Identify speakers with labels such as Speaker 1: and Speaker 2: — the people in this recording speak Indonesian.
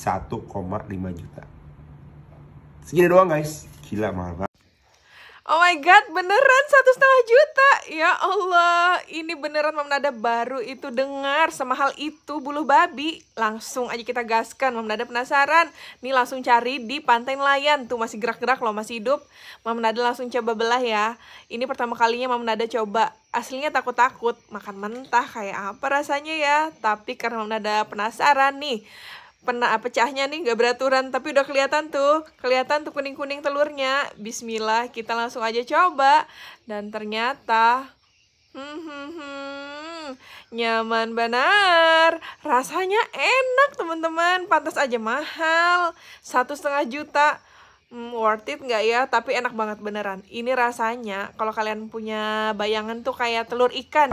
Speaker 1: 1,5 juta. Segini doang guys. Gila mahal banget.
Speaker 2: Oh my god, beneran satu setengah juta. Ya Allah, ini beneran Mam Nada baru itu dengar hal itu bulu babi. Langsung aja kita gaskan, Mam Nada penasaran. Nih langsung cari di Pantai Nelayan, tuh masih gerak-gerak loh, masih hidup. Mam Nada langsung coba belah ya. Ini pertama kalinya Mam Nada coba. Aslinya takut-takut, makan mentah kayak apa rasanya ya. Tapi karena Mam Nada penasaran nih, pernah pecahnya nih nggak beraturan tapi udah kelihatan tuh kelihatan tuh kuning kuning telurnya Bismillah kita langsung aja coba dan ternyata hmm, hmm, hmm nyaman benar rasanya enak teman-teman pantas aja mahal satu setengah juta hmm, worth it nggak ya tapi enak banget beneran ini rasanya kalau kalian punya bayangan tuh kayak telur ikan